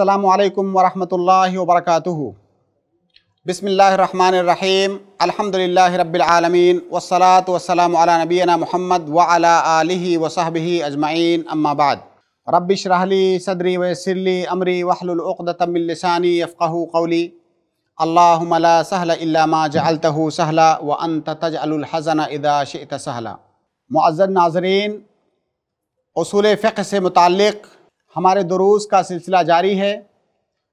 السلام عليكم ورحمة الله وبركاته بسم الله الرحمن الرحيم الحمد لله رب العالمين والصلاة والسلام على نبينا محمد وعلى آله وصحبه أجمعين أما بعد رب اشرح لي صدري ويسر لي أمري واحلل عقدة من لساني يفقه قولي اللهم لا سهل إلا ما جعلته سهلا وأنت تجعل الحزن إذا شئت سهلا معزز ناظرين اصول فقه سے متعلق हमारे दरूस का सिलसिला जारी है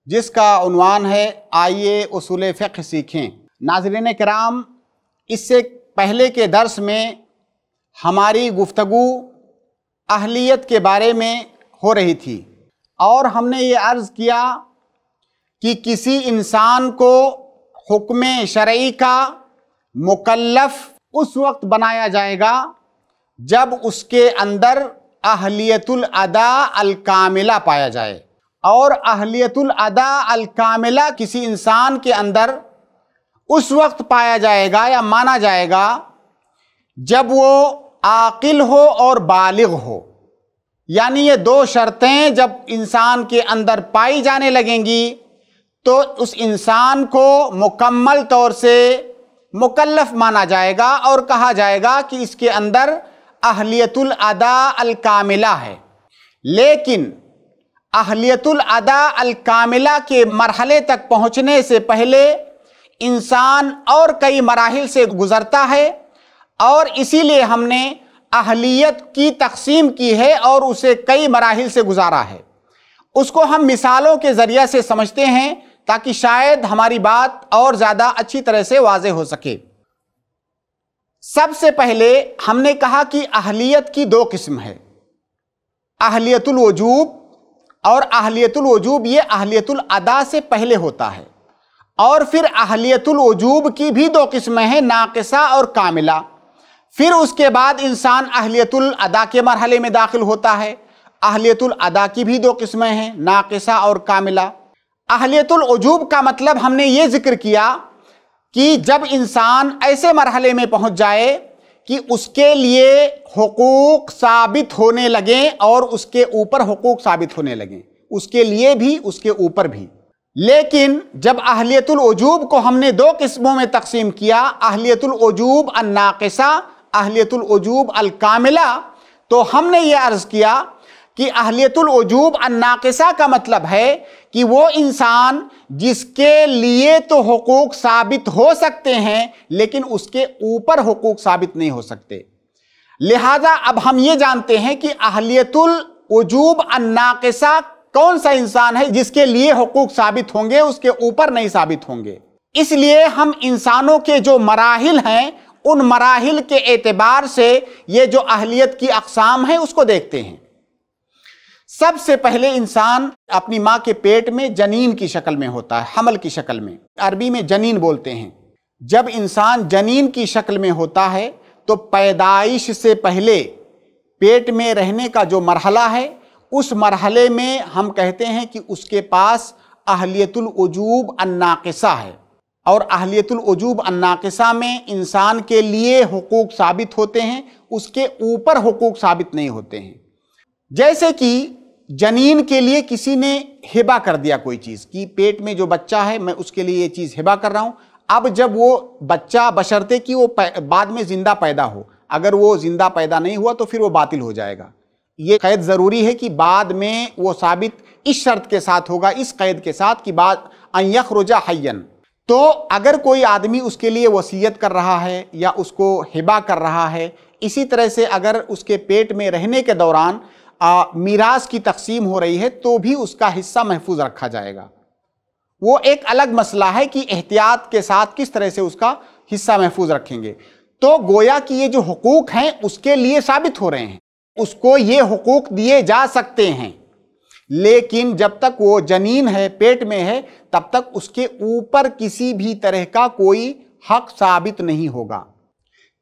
जिसका उनवान है आइए उसूल फ़िक सीखें नाजरन कराम इससे पहले के दर्स में हमारी गुफ्तगु अहलियत के बारे में हो रही थी और हमने ये अर्ज़ किया कि किसी इंसान को हुक्म शर्य का मुकलफ उस वक्त बनाया जाएगा जब उसके अंदर अहलियतुल अदा अल कामिला पाया जाए और अहलियतुल अदा अल कामिला किसी इंसान के अंदर उस वक्त पाया जाएगा या माना जाएगा जब वो आकिल हो और बालिग हो यानी ये दो शर्तें जब इंसान के अंदर पाई जाने लगेंगी तो उस इंसान को मुकम्मल तौर से मुकल्लफ माना जाएगा और कहा जाएगा कि इसके अंदर अहलियतुल अदा अल कामिला है लेकिन अहलियतुल अदा अल कामिला के मरहले तक पहुँचने से पहले इंसान और कई मराहल से गुज़रता है और इसीलिए हमने अहलियत की तकसीम की है और उसे कई मराहल से गुजारा है उसको हम मिसालों के ज़रिए से समझते हैं ताकि शायद हमारी बात और ज़्यादा अच्छी तरह से वाज हो सके सबसे पहले हमने कहा कि अहलियत की दो किस्म है अहलियतुल वजूब और अहलियतुल वजूब ये अहलियतुल अदा से पहले होता है और फिर अहलियतुल वजूब की भी दो किस्में हैं नाकसा और कामिला फिर उसके बाद इंसान अहलियतुल अदा के मरहले में दाखिल होता है अहलियतुल अदा की भी दो किस्में हैं नाकसा और कामिला अहलियतुल वजूब का मतलब हमने ये जिक्र किया कि जब इंसान ऐसे मरहले में पहुंच जाए कि उसके लिए हकूक़ साबित होने लगें और उसके ऊपर हकूक़ साबित होने लगें उसके लिए भी उसके ऊपर भी लेकिन जब अहलियतुलवजूब को हमने दो किस्मों में तकसीम किया अहलियतुलवजूब अन्नाकसा अहलियतुलवजूब अलकामिला तो हमने ये अर्ज़ किया कि अहलियतुलवजूब अन्नाकसा का मतलब है कि वो इंसान जिसके लिए तो हकूक साबित हो सकते हैं लेकिन उसके ऊपर हकूक साबित नहीं हो सकते लिहाजा अब हम ये जानते हैं कि अहलियतुल वजूब अन्नाकसा कौन सा इंसान है जिसके लिए हकूक साबित होंगे उसके ऊपर नहीं साबित होंगे इसलिए हम इंसानों के जो मराहल हैं उन मराहल के एतबार से ये जो अहलियत की अकसाम है उसको देखते हैं सबसे पहले इंसान अपनी माँ के पेट में जनीन की शक्ल में होता है हमल की शक्ल में अरबी में जनीन बोलते हैं जब इंसान जनीन की शक्ल में होता है तो पैदाइश से पहले पेट में रहने का जो मरहला है उस मरहले में हम कहते हैं कि उसके पास अहलियतुलवजूब अन्नाकसा है और अहलियतुलवजूब अन्नाकसा में इंसान के लिए हकूक़ साबित होते हैं उसके ऊपर हकूक़ साबित नहीं होते हैं जैसे कि जनीन के लिए किसी ने हिबा कर दिया कोई चीज़ कि पेट में जो बच्चा है मैं उसके लिए ये चीज़ हिबा कर रहा हूँ अब जब वो बच्चा बशर्ते कि वो बाद में ज़िंदा पैदा हो अगर वो ज़िंदा पैदा नहीं हुआ तो फिर वो बातिल हो जाएगा ये कैद ज़रूरी है कि बाद में वो साबित इस शर्त के साथ होगा इस कैद के साथ कि बाद अयख रोजा हयन तो अगर कोई आदमी उसके लिए वसीयत कर रहा है या उसको हिबा कर रहा है इसी तरह से अगर उसके पेट में रहने के दौरान मीरास की तकसीम हो रही है तो भी उसका हिस्सा महफूज रखा जाएगा वो एक अलग मसला है कि एहतियात के साथ किस तरह से उसका हिस्सा महफूज रखेंगे तो गोया कि ये जो हकूक़ हैं उसके लिए साबित हो रहे हैं उसको ये हकूक़ दिए जा सकते हैं लेकिन जब तक वो जनीन है पेट में है तब तक उसके ऊपर किसी भी तरह का कोई हक साबित नहीं होगा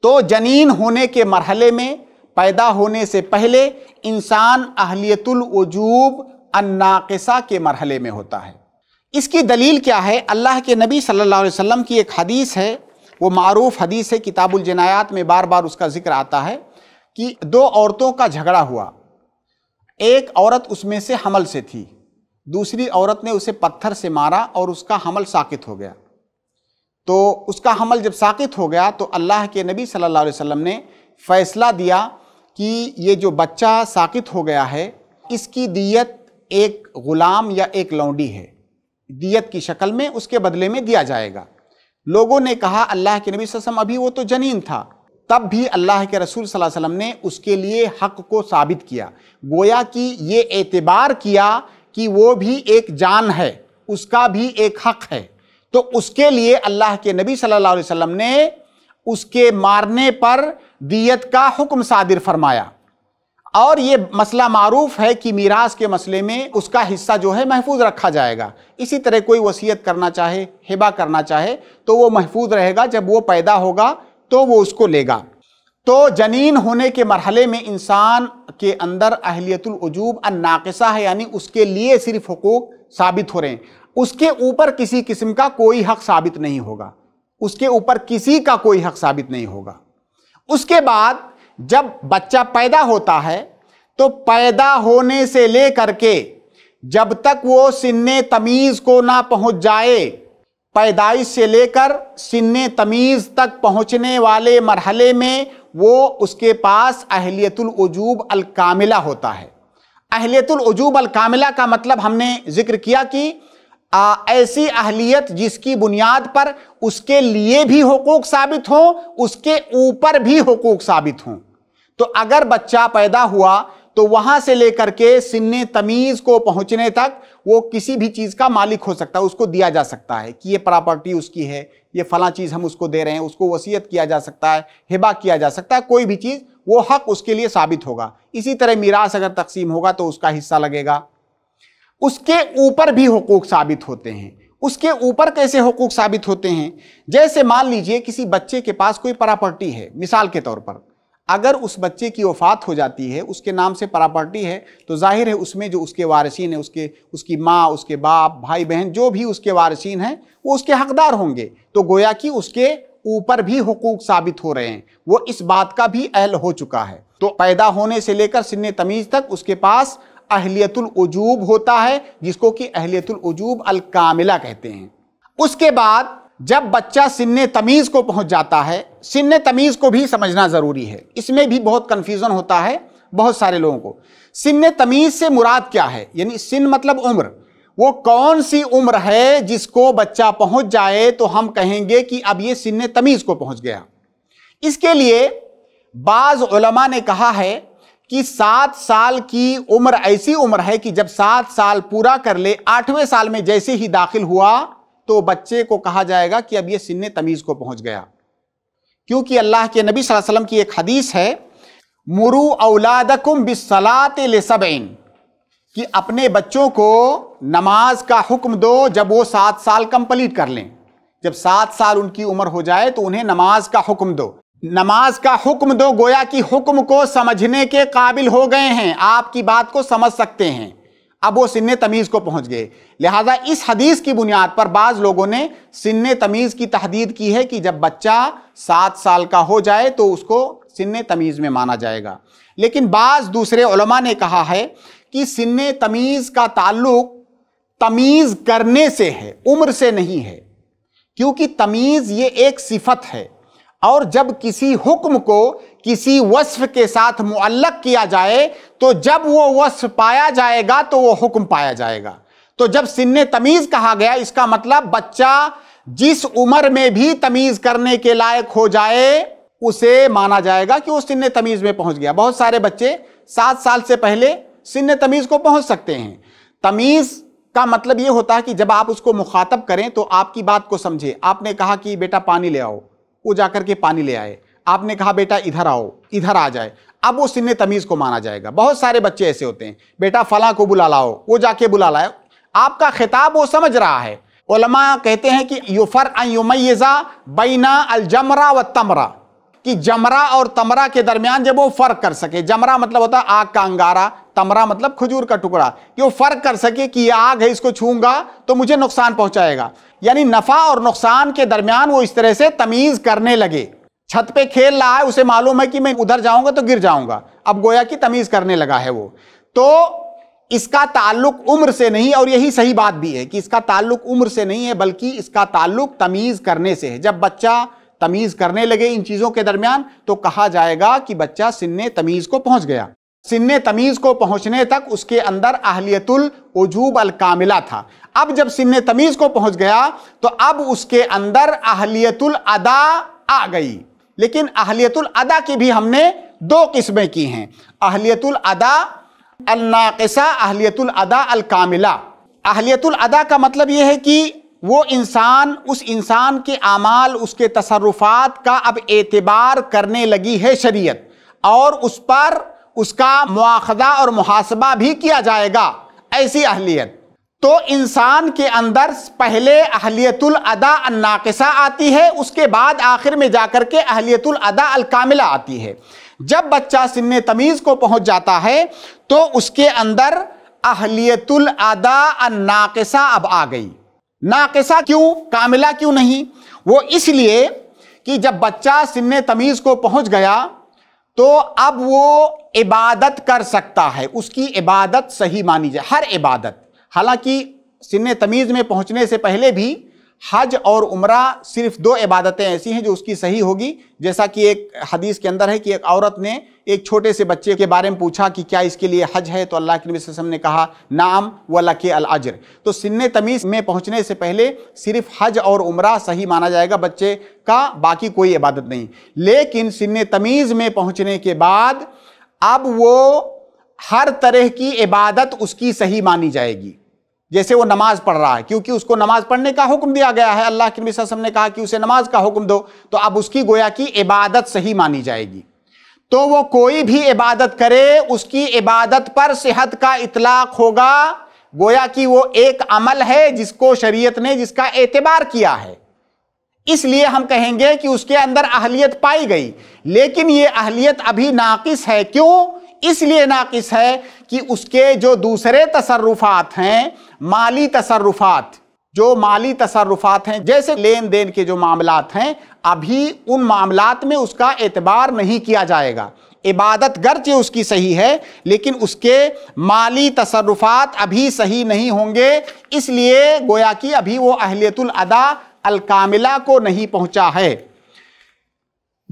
तो जनीन होने के मरहले में पैदा होने से पहले इंसान अहलियतुल वजूब अन्नाकसा के मरहले में होता है इसकी दलील क्या है अल्लाह के नबी सल्लल्लाहु अलैहि वसल्लम की एक हदीस है वो मरूफ़ हदीस है किताबुल जनायात में बार बार उसका जिक्र आता है कि दो औरतों का झगड़ा हुआ एक औरत उसमें से हमल से थी दूसरी औरत ने उसे पत्थर से मारा और उसका हमल साकित हो गया तो उसका हमल जब साकित हो गया तो अल्लाह के नबी सल्लल्लाहु अलैहि वसल्लम ने फ़ैसला दिया कि ये जो बच्चा साकित हो गया है इसकी दियत एक ग़ुलाम या एक लौंडी है दियत की शक्ल में उसके बदले में दिया जाएगा लोगों ने कहा अल्लाह के नबी वसम अभी वो तो जनीन था तब भी अल्लाह के रसूल वसम ने उसके लिए हक को साबित किया गोया कि ये एतबार किया कि वो भी एक जान है उसका भी एक हक है तो उसके लिए अल्लाह के नबी सल्लल्लाहु अलैहि वसल्लम ने उसके मारने पर दियत का हुक्म सादिर फरमाया और ये मसला मारूफ है कि मीरास के मसले में उसका हिस्सा जो है महफूज रखा जाएगा इसी तरह कोई वसीयत करना चाहे हिबा करना चाहे तो वो महफूज रहेगा जब वो पैदा होगा तो वो उसको लेगा तो जनीन होने के मरहले में इंसान के अंदर अहलियतलवजूब नाकसा है यानी उसके लिए सिर्फ हकूक़ साबित हो रहे हैं उसके ऊपर किसी किस्म का कोई हक साबित नहीं होगा उसके ऊपर किसी का कोई हक साबित नहीं होगा उसके बाद जब बच्चा पैदा होता है तो पैदा होने से ले करके जब तक वो सिन्ने तमीज़ को ना पहुंच जाए पैदाइश से लेकर सिन्ने तमीज़ तक पहुंचने वाले मरहले में वो उसके पास अल कामिला होता है अल कामिला का मतलब हमने जिक्र किया कि आ, ऐसी अहलियत जिसकी बुनियाद पर उसके लिए भी हकूक साबित हों उसके ऊपर भी हकूक साबित हों तो अगर बच्चा पैदा हुआ तो वहाँ से लेकर के सिन तमीज़ को पहुँचने तक वो किसी भी चीज़ का मालिक हो सकता है उसको दिया जा सकता है कि ये प्रॉपर्टी उसकी है ये फ़ला चीज़ हम उसको दे रहे हैं उसको वसीयत किया जा सकता है हिबा किया जा सकता है कोई भी चीज़ वो हक उसके लिए साबित होगा इसी तरह मीरास अगर तकसीम होगा तो उसका हिस्सा लगेगा उसके ऊपर भी हकूक़ साबित होते हैं उसके ऊपर कैसे हकूक़ साबित होते हैं जैसे मान लीजिए किसी बच्चे के पास कोई प्रॉपर्टी है मिसाल के तौर पर अगर उस बच्चे की वफ़ात हो जाती है उसके नाम से प्रॉपर्टी है तो जाहिर है उसमें जो उसके वारसीन है उसके उसकी माँ उसके बाप भाई बहन जो भी उसके वारसीन हैं वो उसके हकदार होंगे तो गोया कि उसके ऊपर भी हकूक साबित हो रहे हैं वो इस बात का भी अहल हो चुका है तो पैदा होने से लेकर सिन्ने तमीज़ तक उसके पास अहलियतुल उजूब होता है जिसको कि अहलियतुल उजूब अल कामिला कहते हैं उसके बाद जब बच्चा सिन तमीज़ को पहुंच जाता है सिन तमीज़ को भी समझना ज़रूरी है इसमें भी बहुत कन्फ्यूज़न होता है बहुत सारे लोगों को सिन तमीज़ से मुराद क्या है यानी सिन मतलब उम्र वो कौन सी उम्र है जिसको बच्चा पहुंच जाए तो हम कहेंगे कि अब ये सिन तमीज़ को पहुंच गया इसके लिए बाज़ ने कहा है कि सात साल की उम्र ऐसी उम्र है कि जब सात साल पूरा कर ले आठवें साल में जैसे ही दाखिल हुआ तो बच्चे को कहा जाएगा कि अब ये सिन्ने तमीज़ को पहुंच गया क्योंकि अल्लाह के नबी वसल्लम की एक हदीस है मुरु औलादकुम बिसलात सबैन कि अपने बच्चों को नमाज का हुक्म दो जब वो सात साल कंप्लीट कर लें जब सात साल उनकी उम्र हो जाए तो उन्हें नमाज का हुक्म दो नमाज का हुक्म दो गोया कि हुक्म को समझने के काबिल हो गए हैं आपकी बात को समझ सकते हैं अब वो सिन तमीज़ को पहुंच गए लिहाजा इस हदीस की बुनियाद पर बाज़ लोगों ने सिन तमीज़ की तहदीद की है कि जब बच्चा सात साल का हो जाए तो उसको सिन तमीज़ में माना जाएगा लेकिन बाज़ दूसरे ने कहा है कि सिन तमीज़ का ताल्लुक तमीज़ करने से है उम्र से नहीं है क्योंकि तमीज़ ये एक सिफत है और जब किसी हुक्म को किसी वस्फ के साथ मुअल्लक किया जाए तो जब वो वस्फ पाया जाएगा तो वो हुक्म पाया जाएगा तो जब सिन्ने तमीज़ कहा गया इसका मतलब बच्चा जिस उम्र में भी तमीज़ करने के लायक हो जाए उसे माना जाएगा कि वो सिन्ने तमीज़ में पहुंच गया बहुत सारे बच्चे सात साल से पहले सिन तमीज़ को पहुंच सकते हैं तमीज़ का मतलब ये होता है कि जब आप उसको मुखातब करें तो आपकी बात को समझे आपने कहा कि बेटा पानी ले आओ वो जाकर के पानी ले आए आपने कहा बेटा इधर आओ इधर आ जाए अब वो सिन्ने तमीज़ को माना जाएगा बहुत सारे बच्चे ऐसे होते हैं बेटा फला को बुला लाओ वो जाके बुला लाए आपका खिताब वो समझ रहा है ओलमा कहते हैं कि युफर युमैज़ा बैना अलजमरा व तमरा कि जमरा और तमरा के दरमियान जब वो फ़र्क कर सके जमरा मतलब होता है आग का अंगारा तमरा मतलब खजूर का टुकड़ा कि वो फ़र्क कर सके कि ये आग है इसको छूंगा तो मुझे नुकसान पहुंचाएगा यानी नफ़ा और नुकसान के दरमियान वो इस तरह से तमीज़ करने लगे छत पे खेल रहा है उसे मालूम है कि मैं उधर जाऊंगा तो गिर जाऊंगा अब गोया की तमीज़ करने लगा है वो तो इसका ताल्लुक उम्र से नहीं और यही सही बात भी है कि इसका ताल्लुक उम्र से नहीं है बल्कि इसका ताल्लुक तमीज़ करने से है जब बच्चा तमीज़ करने लगे इन चीज़ों के दरमियान तो कहा जाएगा कि बच्चा सिन्ने तमीज़ को पहुंच गया सिन्ने तमीज़ को पहुंचने तक उसके अंदर अहलियतुल वजूब अल कामिला था अब जब सिन्ने तमीज को पहुंच गया तो अब उसके अंदर अहलियतुल अदा आ गई लेकिन अहलियतुल अदा की भी हमने दो किस्में की हैं अहलियतुल अदा अलनाकसा अहलियतुल अदा अलकामिला अहलियतुल अदा का मतलब यह है कि वो इंसान उस इंसान के आमाल उसके तसरुफात का अब एतबार करने लगी है शरीयत और उस पर उसका मुआखदा और मुहासबा भी किया जाएगा ऐसी अहलियत तो इंसान के अंदर पहले अहलियतुल अदा अन्नाकसा आती है उसके बाद आखिर में जाकर के अहलियतुल अदा अलकामिला आती है जब बच्चा सिन तमीज़ को पहुंच जाता है तो उसके अंदर अहलियतुल अदा अन्नाकसा अब आ गई नाकसा क्यों कामिला क्यों नहीं वो इसलिए कि जब बच्चा सिन तमीज़ को पहुंच गया तो अब वो इबादत कर सकता है उसकी इबादत सही मानी जाए हर इबादत हालांकि सिन तमीज़ में पहुंचने से पहले भी हज और उम्र सिर्फ दो इबादतें ऐसी हैं जो उसकी सही होगी जैसा कि एक हदीस के अंदर है कि एक औरत ने एक छोटे से बच्चे के बारे में पूछा कि क्या इसके लिए हज है तो अल्लाह के नबी वसम ने कहा नाम व लके अल अजर तो सिन तमीज़ में पहुंचने से पहले सिर्फ हज और उम्र सही माना जाएगा बच्चे का बाकी कोई इबादत नहीं लेकिन सिन तमीज़ में पहुँचने के बाद अब वो हर तरह की इबादत उसकी सही मानी जाएगी जैसे वो नमाज पढ़ रहा है क्योंकि उसको नमाज पढ़ने का हुक्म दिया गया है अल्लाह के नबी वसल्लम ने कहा कि उसे नमाज का हुक्म दो तो अब उसकी गोया की इबादत सही मानी जाएगी तो वो कोई भी इबादत करे उसकी इबादत पर सेहत का इतलाक होगा गोया कि वो एक अमल है जिसको शरीयत ने जिसका एतबार किया है इसलिए हम कहेंगे कि उसके अंदर अहलियत पाई गई लेकिन ये अहलियत अभी नाकिस है क्यों इसलिए नाकिस है कि उसके जो दूसरे तसरुफात हैं माली तसरुफात जो माली तसरुफात हैं जैसे लेन देन के जो मामलात हैं अभी उन मामलात में उसका एतबार नहीं किया जाएगा इबादत गर्ज उसकी सही है लेकिन उसके माली तसरुफात अभी सही नहीं होंगे इसलिए गोया कि अभी वो अहलियतुल अदा अलकामिला को नहीं पहुंचा है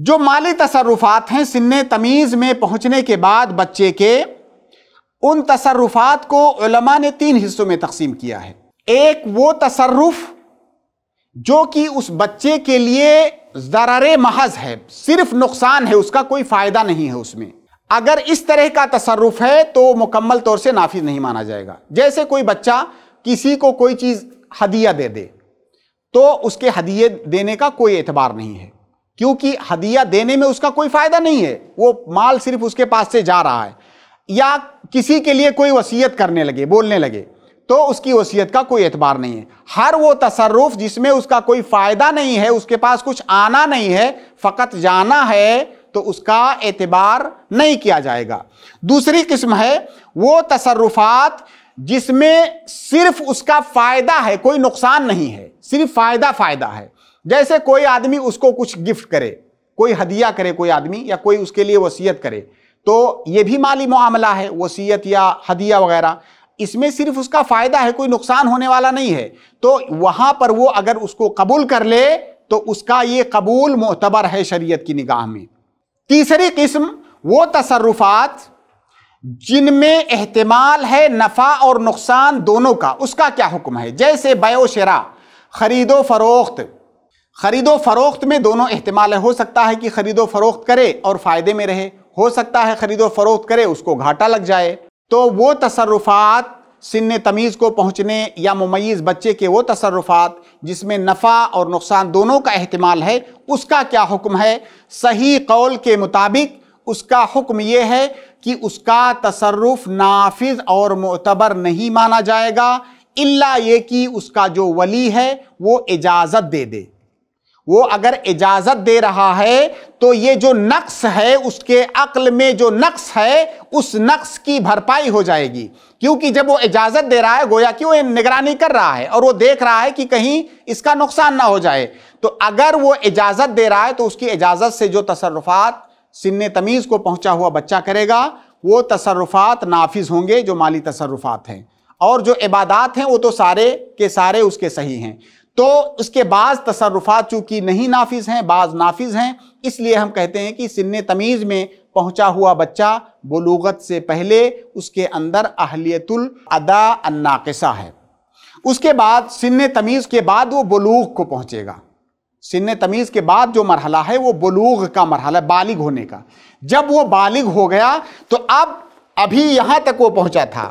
जो माली तसरुफात हैं सिन्ने तमीज़ में पहुंचने के बाद बच्चे के उन तसरुफात को उलमा ने तीन हिस्सों में तकसीम किया है एक वो तसरुफ जो कि उस बच्चे के लिए ज़रार महज है सिर्फ नुकसान है उसका कोई फ़ायदा नहीं है उसमें अगर इस तरह का तसरुफ है तो मुकम्मल तौर से नाफिज नहीं माना जाएगा जैसे कोई बच्चा किसी को कोई चीज़ हदिया दे दे तो उसके हदिये देने का कोई एतबार नहीं है क्योंकि हदिया देने में उसका कोई फ़ायदा नहीं है वो माल सिर्फ उसके पास से जा रहा है या किसी के लिए कोई वसीयत करने लगे बोलने लगे तो उसकी वसीयत का कोई एतबार नहीं है हर वो तसरुफ जिसमें उसका कोई फ़ायदा नहीं है उसके पास कुछ आना नहीं है फ़कत जाना है तो उसका एतबार नहीं किया जाएगा दूसरी किस्म है वो तसरुफात जिसमें सिर्फ उसका फ़ायदा है कोई नुकसान नहीं है सिर्फ फ़ायदा फ़ायदा है जैसे कोई आदमी उसको कुछ गिफ्ट करे कोई हदिया करे कोई आदमी या कोई उसके लिए वसीयत करे तो ये भी माली मामला है वसीयत या हदिया वगैरह इसमें सिर्फ उसका फ़ायदा है कोई नुकसान होने वाला नहीं है तो वहाँ पर वो अगर उसको कबूल कर ले तो उसका ये कबूल मोतबर है शरीयत की निगाह में तीसरी किस्म वो तसरुफात जिनमें अहतमाल है नफ़ा और नुकसान दोनों का उसका क्या हुक्म है जैसे बयोशरा खरीदो फरोख्त खरीदो फरोख्त में दोनों अहतमाल हो सकता है कि खरीदो फरोख्त करे और फ़ायदे में रहे हो सकता है खरीदो फरोख्त करे उसको घाटा लग जाए तो वो तसरुफात सिन तमीज़ को पहुँचने या ममैज़ बच्चे के वो तसरुफात जिसमें नफ़ा और नुकसान दोनों का अहतमाल है उसका क्या हुक्म है सही कौल के मुताबिक उसका हुक्म ये है कि उसका तसरफ नाफिज और मोतबर नहीं माना जाएगा इल्ला ये कि उसका जो वली है वो इजाज़त दे दे वो अगर इजाजत दे रहा है तो ये जो नक्स है उसके अक्ल में जो नक्स है उस नक्स की भरपाई हो जाएगी क्योंकि जब वो इजाजत दे रहा है गोया कि वो निगरानी कर रहा है और वो देख रहा है कि कहीं इसका नुकसान ना हो जाए तो अगर वो इजाजत दे रहा है तो उसकी इजाजत से जो तसरफात सिन तमीज़ को पहुंचा हुआ बच्चा करेगा वो तसरफात नाफिज होंगे जो माली तसरफात हैं और जो इबादात हैं वो तो सारे के सारे उसके सही हैं तो उसके बाद तसरफात चूँकि नहीं नाफिज हैं बाज नाफिज हैं इसलिए हम कहते हैं कि सिन तमीज़ में पहुंचा हुआ बच्चा बलूगत से पहले उसके अंदर अहलियतुल अदा अन्नाकसा है उसके बाद सिन तमीज़ के बाद वो बलूग को पहुंचेगा सिन तमीज़ के बाद जो मरहला है वो बलूग का मरहला बालिग होने का जब वो बालिग हो गया तो अब अभी यहाँ तक वो पहुँचा था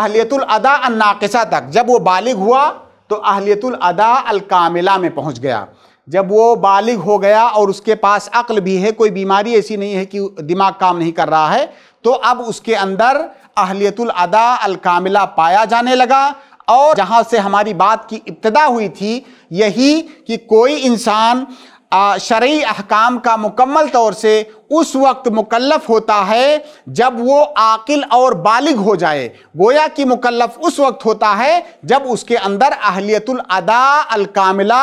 अहलियतुल अदा अन्नाकसा तक जब वो बालिग हुआ तो अहलियतुल अदा अल कामिला में पहुंच गया जब वो बालिग हो गया और उसके पास अक्ल भी है कोई बीमारी ऐसी नहीं है कि दिमाग काम नहीं कर रहा है तो अब उसके अंदर अहलियतुल अदा अल कामिला पाया जाने लगा और जहाँ से हमारी बात की इब्तदा हुई थी यही कि कोई इंसान शर्य अहकाम का मुकम्मल तौर से उस वक्त मुकल्लफ होता है जब वो आकिल और बालिग हो जाए गोया कि मुकल्लफ उस वक्त होता है जब उसके अंदर अहलियतुल अदा अल कामिला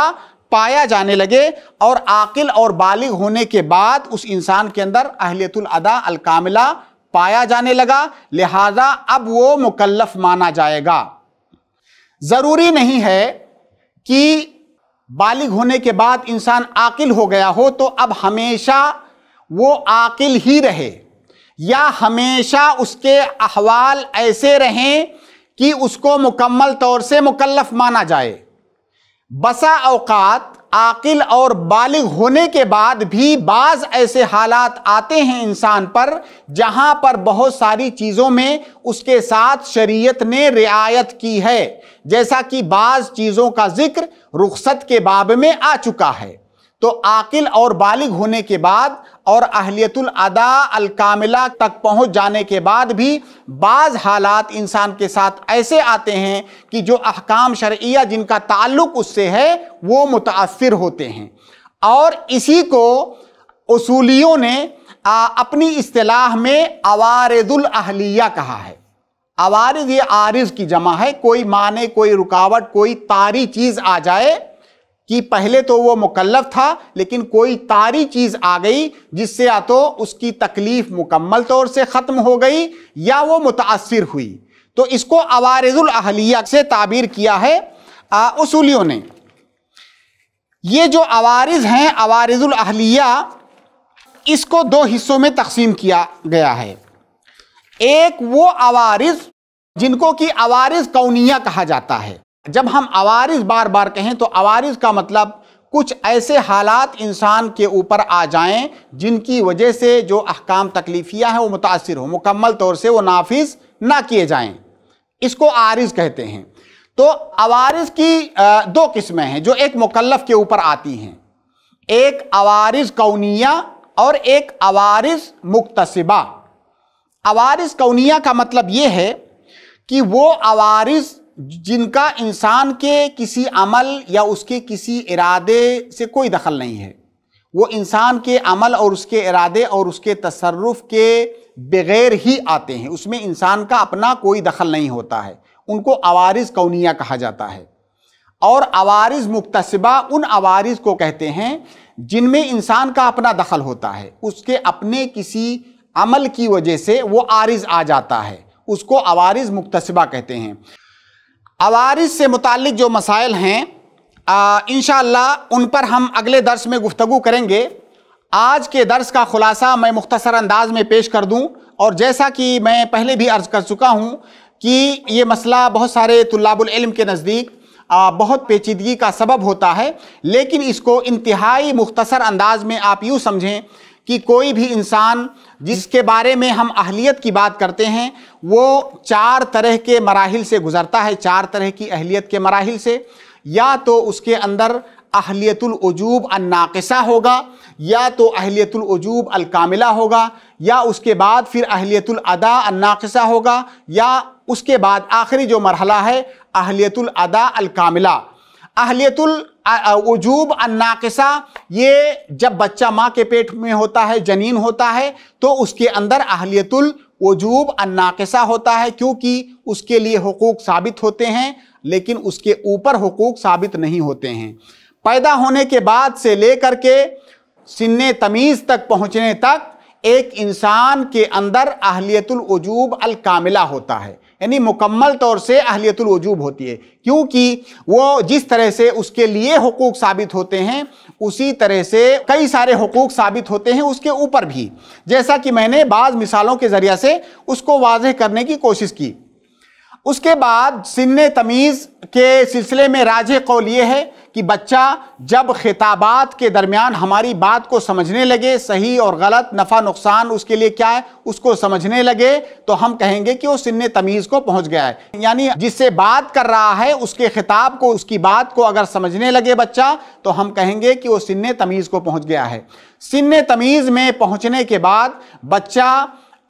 पाया जाने लगे और आकिल और बालिग होने के बाद उस इंसान के अंदर अहलियतुल अदा अल कामिला पाया जाने लगा लिहाजा अब वो मुकलफ माना जाएगा ज़रूरी नहीं है कि बालिग होने के बाद इंसान आकिल हो गया हो तो अब हमेशा वो आकिल ही रहे या हमेशा उसके अहवाल ऐसे रहें कि उसको मुकम्मल तौर से मुकल्लफ माना जाए बसा अवकात आकिल और बालिग होने के बाद भी बाज ऐसे हालात आते हैं इंसान पर जहां पर बहुत सारी चीज़ों में उसके साथ शरीयत ने रियायत की है जैसा कि बाज़ चीज़ों का जिक्र रुखसत के बाब में आ चुका है तो आकिल और बालिग होने के बाद और अहलियतुल अदा अल कामिला तक पहुंच जाने के बाद भी बाज़ हालात इंसान के साथ ऐसे आते हैं कि जो अहकाम शर्या जिनका ताल्लुक उससे है वो मुतासर होते हैं और इसी को उसूलियों ने आ, अपनी इस्तलाह में अवारदुल अहलिया कहा है अवारद ये आरज की जमा है कोई माने कोई रुकावट कोई तारी चीज़ आ जाए कि पहले तो वो मुकल्लफ था लेकिन कोई तारी चीज़ आ गई जिससे या तो उसकी तकलीफ़ मुकम्मल तौर से ख़त्म हो गई या वो मुतासर हुई तो इसको अवारजुल अहलिया से ताबीर किया है आ, उसूलियों ने ये जो अवारज हैं अवारजुल अहलिया इसको दो हिस्सों में तकसीम किया गया है एक वो अवारज जिनको कि अवारज कौनिया कहा जाता है जब हम आवारिस बार बार कहें तो आवारिस का मतलब कुछ ऐसे हालात इंसान के ऊपर आ जाएं जिनकी वजह से जो अहकाम तकलीफिया हैं वो मुतासर हो मुकम्मल तौर से वो नाफिज ना किए जाएं इसको आरिज कहते हैं तो आवारिस की दो किस्में हैं जो एक मुकल्लफ के ऊपर आती हैं एक आवारिस कौनिया और एक आवारिस मुक्तसिबा आवारिस कौनिया का मतलब ये है कि वो आवारिस जिनका इंसान के किसी अमल या उसके किसी इरादे से कोई दखल नहीं है वो इंसान के अमल और उसके इरादे और उसके तसरफ के बगैर ही आते हैं उसमें इंसान का अपना कोई दखल नहीं होता है उनको आवारिज कौनिया कहा जाता है और आवारिज मुक्तसबा उन आवारिज को कहते हैं जिनमें इंसान का अपना दखल होता है उसके अपने किसी अमल की वजह से वो आरिज आ जाता है उसको आवारिज मुक्तसबा कहते हैं आवारिस से मुतल जो मसाइल हैं इन उन पर हम अगले दर्स में गुफ्तु करेंगे आज के दर्स का ख़ुलासा मैं मुख्तसर अंदाज में पेश कर दूँ और जैसा कि मैं पहले भी अर्ज़ कर चुका हूँ कि ये मसला बहुत सारे तलाबुलम के नज़दीक बहुत पेचीदगी का सबब होता है लेकिन इसको इंतहाई मुख्तसर अंदाज में आप यूँ समझें कि कोई भी इंसान जिसके बारे में हम अहलियत की बात करते हैं वो चार तरह के मराहल से गुज़रता है चार तरह की अहलियत के मराहल से या तो उसके अंदर अहलियतुलवजूब अन्नाकसा होगा या तो अहलियतुलवजूब अलकामिला होगा या उसके बाद फिर अहलियतुलदा अन्नाकसा होगा या उसके बाद आखिरी जो मरहला है अहलियतुलदा अलकामिला अहलियतुल वजूब अनाकसा ये जब बच्चा माँ के पेट में होता है जनीन होता है तो उसके अंदर अहलियतुल वजूब अन्नाकिसा होता है क्योंकि उसके लिए हकूक़ साबित होते हैं लेकिन उसके ऊपर हकूक़ साबित नहीं होते हैं पैदा होने के बाद से लेकर के सिन तमीज़ तक पहुँचने तक एक इंसान के अंदर अहलियतुल वजूब अल कामिला होता है यानी मुकम्मल तौर से अहलियतुल वजूब होती है क्योंकि वो जिस तरह से उसके लिए हकूक़ साबित होते हैं उसी तरह से कई सारे हकूक़ साबित होते हैं उसके ऊपर भी जैसा कि मैंने बाज़ मिसालों के ज़रिए से उसको वाजह करने की कोशिश की उसके बाद सिन तमीज़ के सिलसिले में राज कौल ये है कि बच्चा जब खिताबात के दरमियान हमारी बात को समझने लगे सही और गलत नफ़ा नुकसान उसके लिए क्या है उसको समझने लगे तो हम कहेंगे कि वो सिन तमीज़ को पहुंच गया है यानी जिससे बात कर रहा है उसके खिताब को उसकी बात को अगर समझने लगे बच्चा तो हम कहेंगे कि वो सिन तमीज़ को पहुँच गया है सिन तमीज़ में पहुँचने के बाद बच्चा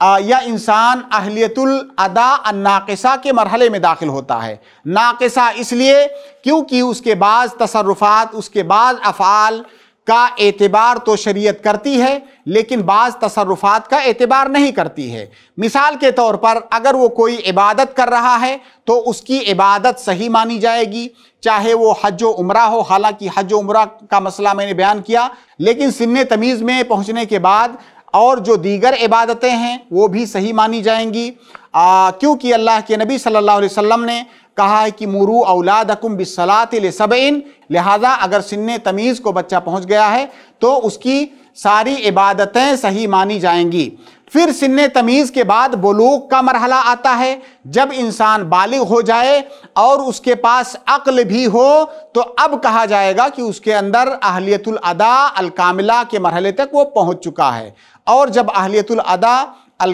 यह इंसान अहलियतुल अदा नाकसा के मरहले में दाखिल होता है नाकसा इसलिए क्योंकि उसके बाद तसरुफ़ात उसके बाद अफ़ाल का एतबार तो शरीयत करती है लेकिन बाज़ तसरुफात का एतबार नहीं करती है मिसाल के तौर पर अगर वो कोई इबादत कर रहा है तो उसकी इबादत सही मानी जाएगी चाहे वो हज व उम्र हो हालांकि हज उम्र का मसला मैंने बयान किया लेकिन सिन तमीज़ में पहुँचने के बाद और जो दीगर इबादतें हैं वो भी सही मानी जाएंगी क्योंकि अल्लाह के नबी सल्लल्लाहु अलैहि वसल्लम ने कहा है कि मुरू औलाद हकुम बिसलात सबैन लिहाजा अगर सिन तमीज़ को बच्चा पहुंच गया है तो उसकी सारी इबादतें सही मानी जाएंगी फिर सिन तमीज़ के बाद बलूक का मरहला आता है जब इंसान बालिग हो जाए और उसके पास अक्ल भी हो तो अब कहा जाएगा कि उसके अंदर अहलियतुल अदा कामिला के मरहले तक वो पहुंच चुका है और जब अहलियतुल अदा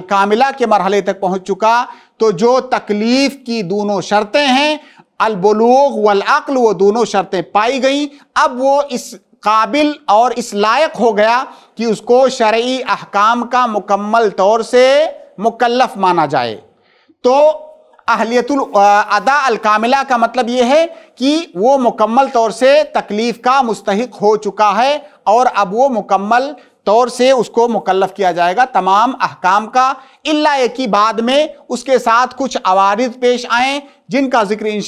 कामिला के मरहले तक पहुंच चुका तो जो तकलीफ़ की दोनों शर्तें हैं वल अक्ल वो दोनों शर्तें पाई गई अब वो इस काबिल और इस लायक हो गया कि उसको शर्य अहकाम का मुकम्मल तौर से मुकल्लफ माना जाए तो अहलियतुल अदा अलकामिला का मतलब ये है कि वो मुकम्मल तौर से तकलीफ़ का मुस्तक हो चुका है और अब वो मुकम्मल तौर से उसको मुकल्लफ किया जाएगा तमाम अहकाम का इल्ला एक ही बाद में उसके साथ कुछ अवारद पेश आएँ जिनका जिक्र इन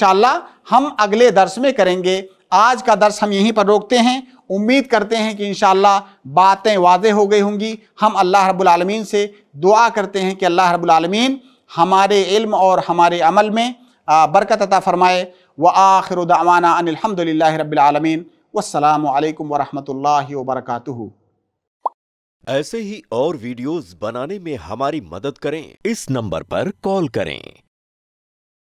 हम अगले दर्स में करेंगे आज का दर्स हम यहीं पर रोकते हैं उम्मीद करते हैं कि इन बातें वाजे हो गई होंगी हम अल्लाह रबालमीन से दुआ करते हैं कि अल्लाह रबालमीन हमारे इल्म और हमारे अमल में बरकत अता फ़रमाए व आखिर दावाना अनिलहमदिल्ला रबालमीन वसलम वरहमल वरक ऐसे ही और वीडियोस बनाने में हमारी मदद करें इस नंबर पर कॉल करें